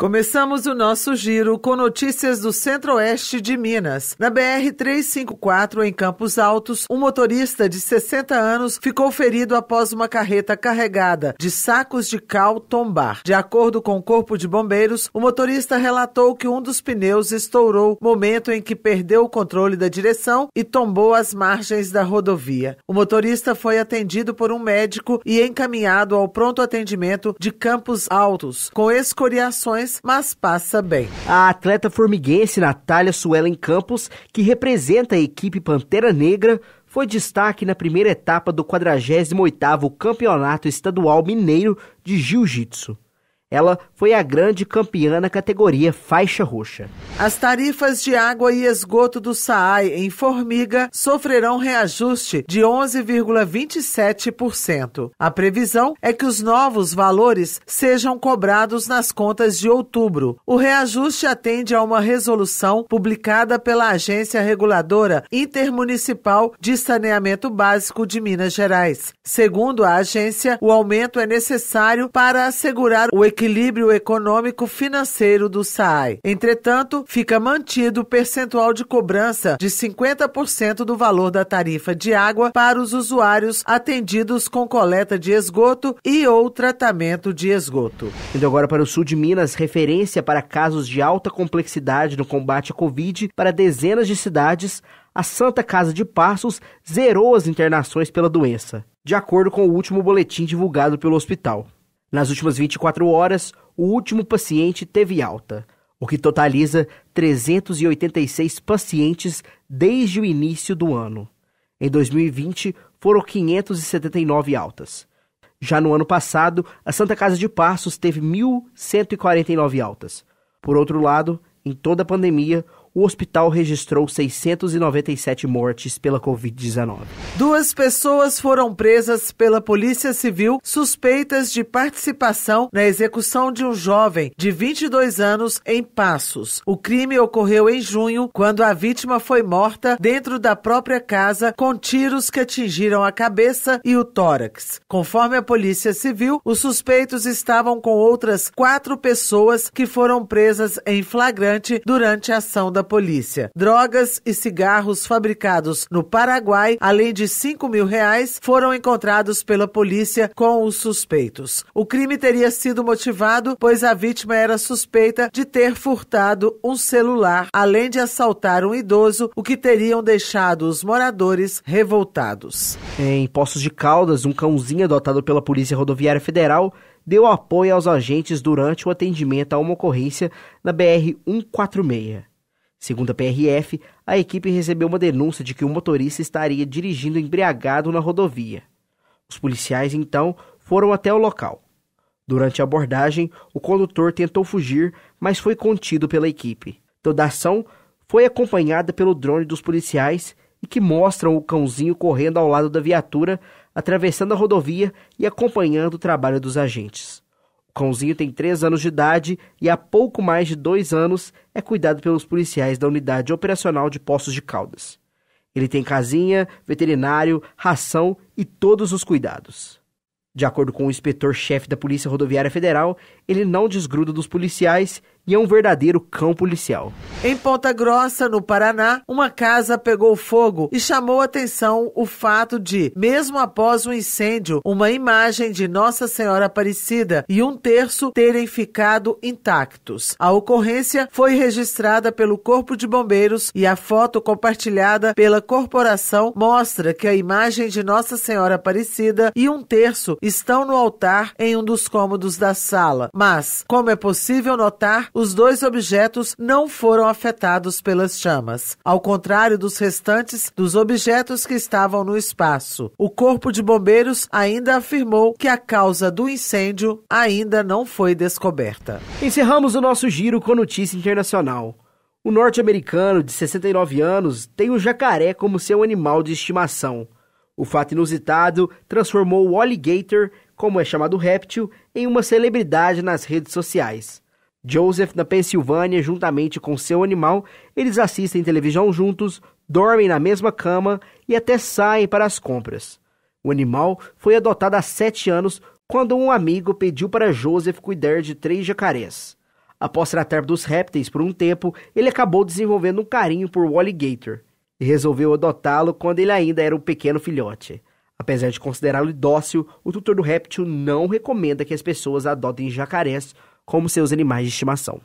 Começamos o nosso giro com notícias do centro-oeste de Minas. Na BR-354, em Campos Altos, um motorista de 60 anos ficou ferido após uma carreta carregada de sacos de cal tombar. De acordo com o Corpo de Bombeiros, o motorista relatou que um dos pneus estourou, momento em que perdeu o controle da direção e tombou às margens da rodovia. O motorista foi atendido por um médico e encaminhado ao pronto atendimento de Campos Altos, com escoriações dores, mas passa bem. A atleta formiguense Natália Suelen Campos, que representa a equipe Pantera Negra, foi destaque na primeira etapa do 48º Campeonato Estadual Mineiro de Jiu-Jitsu. Ela foi a grande campeã na categoria faixa roxa. As tarifas de água e esgoto do SAAI em Formiga sofrerão reajuste de 11,27%. A previsão é que os novos valores sejam cobrados nas contas de outubro. O reajuste atende a uma resolução publicada pela Agência Reguladora Intermunicipal de Saneamento Básico de Minas Gerais. Segundo a agência, o aumento é necessário para assegurar o equilíbrio equilíbrio econômico financeiro do SAI. Entretanto, fica mantido o percentual de cobrança de 50% do valor da tarifa de água para os usuários atendidos com coleta de esgoto e ou tratamento de esgoto. Indo agora para o sul de Minas, referência para casos de alta complexidade no combate à Covid para dezenas de cidades, a Santa Casa de Passos zerou as internações pela doença, de acordo com o último boletim divulgado pelo hospital. Nas últimas 24 horas, o último paciente teve alta, o que totaliza 386 pacientes desde o início do ano. Em 2020, foram 579 altas. Já no ano passado, a Santa Casa de Passos teve 1.149 altas. Por outro lado, em toda a pandemia, o hospital registrou 697 mortes pela Covid-19. Duas pessoas foram presas pela Polícia Civil suspeitas de participação na execução de um jovem de 22 anos em Passos. O crime ocorreu em junho, quando a vítima foi morta dentro da própria casa com tiros que atingiram a cabeça e o tórax. Conforme a Polícia Civil, os suspeitos estavam com outras quatro pessoas que foram presas em flagrante durante a ação da da polícia. Drogas e cigarros fabricados no Paraguai, além de 5 mil reais, foram encontrados pela polícia com os suspeitos. O crime teria sido motivado, pois a vítima era suspeita de ter furtado um celular, além de assaltar um idoso, o que teriam deixado os moradores revoltados. Em Poços de Caldas, um cãozinho adotado pela Polícia Rodoviária Federal deu apoio aos agentes durante o atendimento a uma ocorrência na BR 146. Segundo a PRF, a equipe recebeu uma denúncia de que o motorista estaria dirigindo embriagado na rodovia. Os policiais então foram até o local. Durante a abordagem, o condutor tentou fugir, mas foi contido pela equipe. Toda a ação foi acompanhada pelo drone dos policiais e que mostram o cãozinho correndo ao lado da viatura, atravessando a rodovia e acompanhando o trabalho dos agentes. Cãozinho tem 3 anos de idade e há pouco mais de 2 anos é cuidado pelos policiais da Unidade Operacional de Poços de Caldas. Ele tem casinha, veterinário, ração e todos os cuidados. De acordo com o inspetor-chefe da Polícia Rodoviária Federal, ele não desgruda dos policiais e é um verdadeiro cão policial. Em Ponta Grossa, no Paraná, uma casa pegou fogo e chamou atenção o fato de, mesmo após o incêndio, uma imagem de Nossa Senhora Aparecida e um terço terem ficado intactos. A ocorrência foi registrada pelo Corpo de Bombeiros e a foto compartilhada pela corporação mostra que a imagem de Nossa Senhora Aparecida e um terço estão no altar em um dos cômodos da sala. Mas, como é possível notar, os dois objetos não foram afetados pelas chamas, ao contrário dos restantes dos objetos que estavam no espaço. O Corpo de Bombeiros ainda afirmou que a causa do incêndio ainda não foi descoberta. Encerramos o nosso giro com notícia internacional. O norte-americano de 69 anos tem o um jacaré como seu animal de estimação. O fato inusitado transformou o alligator, como é chamado réptil, em uma celebridade nas redes sociais. Joseph, na Pensilvânia, juntamente com seu animal, eles assistem televisão juntos, dormem na mesma cama e até saem para as compras. O animal foi adotado há sete anos quando um amigo pediu para Joseph cuidar de três jacarés. Após tratar dos répteis por um tempo, ele acabou desenvolvendo um carinho por Wally Gator e resolveu adotá-lo quando ele ainda era um pequeno filhote. Apesar de considerá-lo dócil, o tutor do réptil não recomenda que as pessoas adotem jacarés como seus animais de estimação.